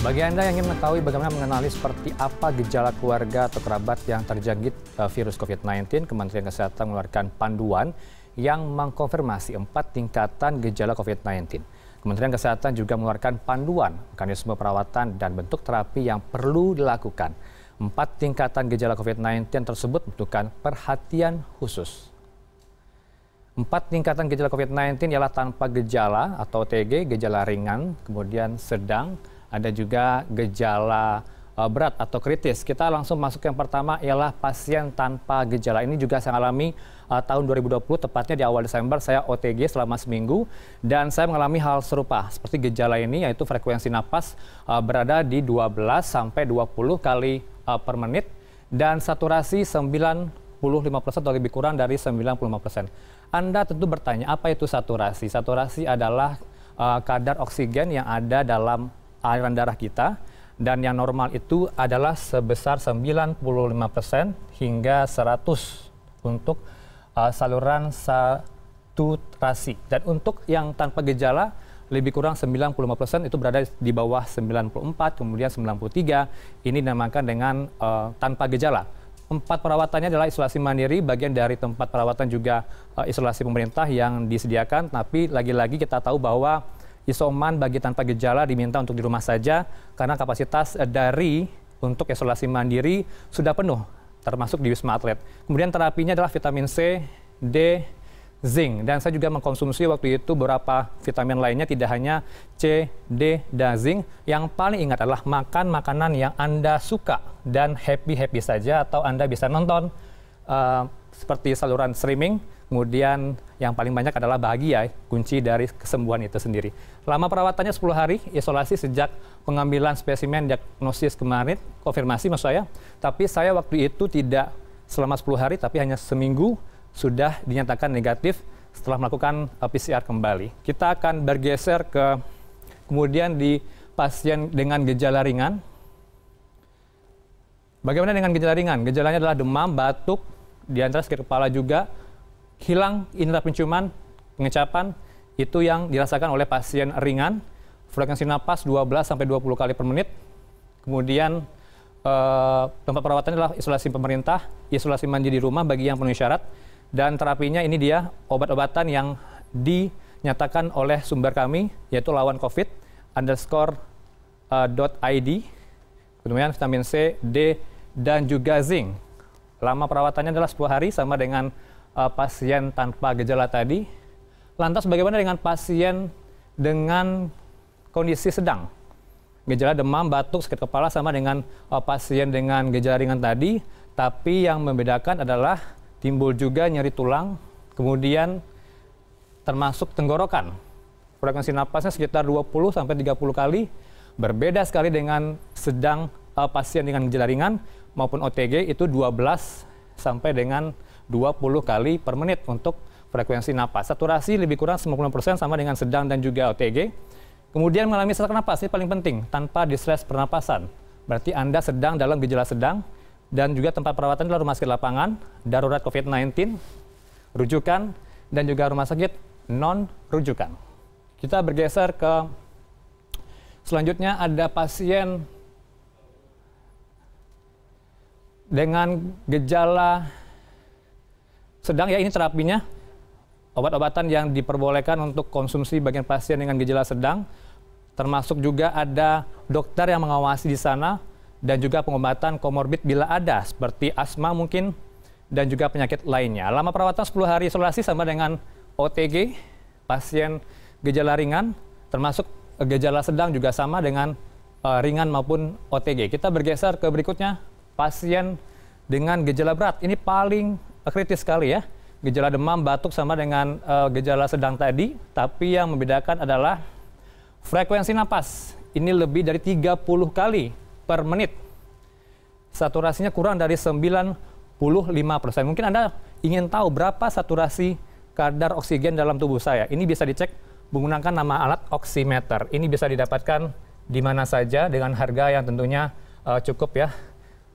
Bagi Anda yang ingin mengetahui bagaimana mengenali seperti apa gejala keluarga atau kerabat yang terjangkit eh, virus COVID-19, Kementerian Kesehatan mengeluarkan panduan yang mengkonfirmasi empat tingkatan gejala COVID-19. Kementerian Kesehatan juga mengeluarkan panduan mekanisme perawatan dan bentuk terapi yang perlu dilakukan. Empat tingkatan gejala COVID-19 tersebut membutuhkan perhatian khusus. Empat tingkatan gejala COVID-19 ialah tanpa gejala atau OTG, gejala ringan, kemudian sedang, ada juga gejala eh, berat atau kritis. Kita langsung masuk yang pertama ialah pasien tanpa gejala. Ini juga saya alami uh, tahun 2020, tepatnya di awal Desember saya OTG selama seminggu dan saya mengalami hal serupa seperti gejala ini yaitu frekuensi napas uh, berada di 12 sampai 20 kali uh, per menit dan saturasi 95% atau lebih kurang dari 95%. Anda tentu bertanya apa itu saturasi? Saturasi adalah uh, kadar oksigen yang ada dalam aliran darah kita dan yang normal itu adalah sebesar 95% hingga 100 untuk uh, saluran saturasi. Dan untuk yang tanpa gejala lebih kurang 95% itu berada di bawah 94, kemudian 93. Ini dinamakan dengan uh, tanpa gejala. Empat perawatannya adalah isolasi mandiri, bagian dari tempat perawatan juga uh, isolasi pemerintah yang disediakan. Tapi lagi-lagi kita tahu bahwa isoman bagi tanpa gejala diminta untuk di rumah saja karena kapasitas eh, dari untuk isolasi mandiri sudah penuh termasuk di Wisma Atlet. Kemudian terapinya adalah vitamin C, D, zinc dan saya juga mengkonsumsi waktu itu beberapa vitamin lainnya tidak hanya C, D, dan zinc. Yang paling ingat adalah makan makanan yang Anda suka dan happy-happy saja atau Anda bisa nonton uh, seperti saluran streaming, kemudian yang paling banyak adalah bahagia, kunci dari kesembuhan itu sendiri. Lama perawatannya 10 hari, isolasi sejak pengambilan spesimen diagnosis kemarin, konfirmasi maksud saya, tapi saya waktu itu tidak selama 10 hari, tapi hanya seminggu sudah dinyatakan negatif setelah melakukan eh, PCR kembali. Kita akan bergeser ke kemudian di pasien dengan gejala ringan. Bagaimana dengan gejala ringan? Gejalanya adalah demam, batuk, di antara sakit kepala juga hilang indera penciuman, pengecapan itu yang dirasakan oleh pasien ringan, frekuensi napas 12 sampai 20 kali per menit. Kemudian eh, tempat perawatannya adalah isolasi pemerintah, isolasi mandi di rumah bagi yang penuhi syarat dan terapinya ini dia obat-obatan yang dinyatakan oleh sumber kami yaitu lawan covid underscore eh, dot .id kemudian vitamin C, D dan juga zinc. Lama perawatannya adalah 10 hari sama dengan uh, pasien tanpa gejala tadi. Lantas bagaimana dengan pasien dengan kondisi sedang? Gejala demam, batuk, sakit kepala sama dengan uh, pasien dengan gejala ringan tadi, tapi yang membedakan adalah timbul juga nyeri tulang, kemudian termasuk tenggorokan. Frekuensi napasnya sekitar 20 sampai 30 kali, berbeda sekali dengan sedang uh, pasien dengan gejala ringan maupun OTG itu 12 sampai dengan 20 kali per menit untuk frekuensi napas. Saturasi lebih kurang 90% sama dengan sedang dan juga OTG. Kemudian mengalami sesak napas, ini paling penting, tanpa distress pernapasan. Berarti Anda sedang dalam gejala sedang, dan juga tempat perawatan adalah rumah sakit lapangan, darurat COVID-19, rujukan, dan juga rumah sakit non-rujukan. Kita bergeser ke selanjutnya ada pasien dengan gejala sedang ya ini terapinya obat-obatan yang diperbolehkan untuk konsumsi bagian pasien dengan gejala sedang termasuk juga ada dokter yang mengawasi di sana dan juga pengobatan komorbid bila ada seperti asma mungkin dan juga penyakit lainnya. Lama perawatan 10 hari isolasi sama dengan OTG pasien gejala ringan termasuk gejala sedang juga sama dengan eh, ringan maupun OTG. Kita bergeser ke berikutnya pasien dengan gejala berat. Ini paling eh, kritis sekali ya. Gejala demam, batuk sama dengan uh, gejala sedang tadi, tapi yang membedakan adalah frekuensi napas. Ini lebih dari 30 kali per menit. Saturasinya kurang dari 95%. Mungkin Anda ingin tahu berapa saturasi kadar oksigen dalam tubuh saya. Ini bisa dicek menggunakan nama alat oximeter. Ini bisa didapatkan di mana saja dengan harga yang tentunya uh, cukup ya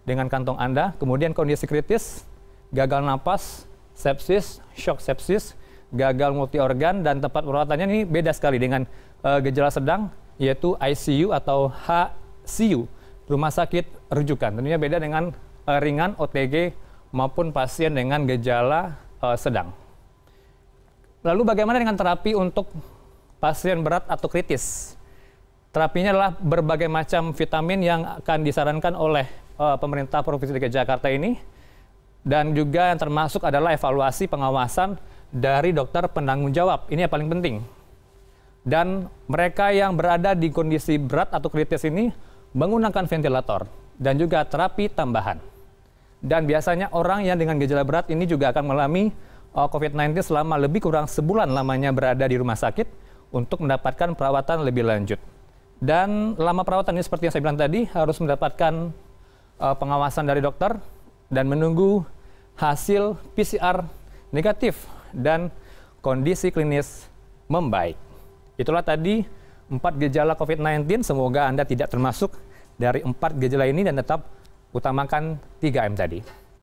dengan kantong Anda, kemudian kondisi kritis, gagal napas, sepsis, shock sepsis, gagal multi organ dan tempat perawatannya ini beda sekali dengan uh, gejala sedang yaitu ICU atau HCU, rumah sakit rujukan. Tentunya beda dengan uh, ringan OTG maupun pasien dengan gejala uh, sedang. Lalu bagaimana dengan terapi untuk pasien berat atau kritis? Terapinya adalah berbagai macam vitamin yang akan disarankan oleh Eh, pemerintah Provinsi DKI Jakarta ini dan juga yang termasuk adalah evaluasi pengawasan dari dokter penanggung jawab. Ini yang paling penting. Dan mereka yang berada di kondisi berat atau kritis ini menggunakan ventilator dan juga terapi tambahan. Dan biasanya orang yang dengan gejala berat ini juga akan mengalami eh, COVID-19 selama lebih kurang sebulan lamanya berada di rumah sakit untuk mendapatkan perawatan lebih lanjut. Dan lama perawatan ini seperti yang saya bilang tadi harus mendapatkan uh, pengawasan dari dokter dan menunggu hasil PCR negatif dan kondisi klinis membaik. Itulah tadi empat gejala COVID-19. Semoga Anda tidak termasuk dari empat gejala ini dan tetap utamakan 3M tadi.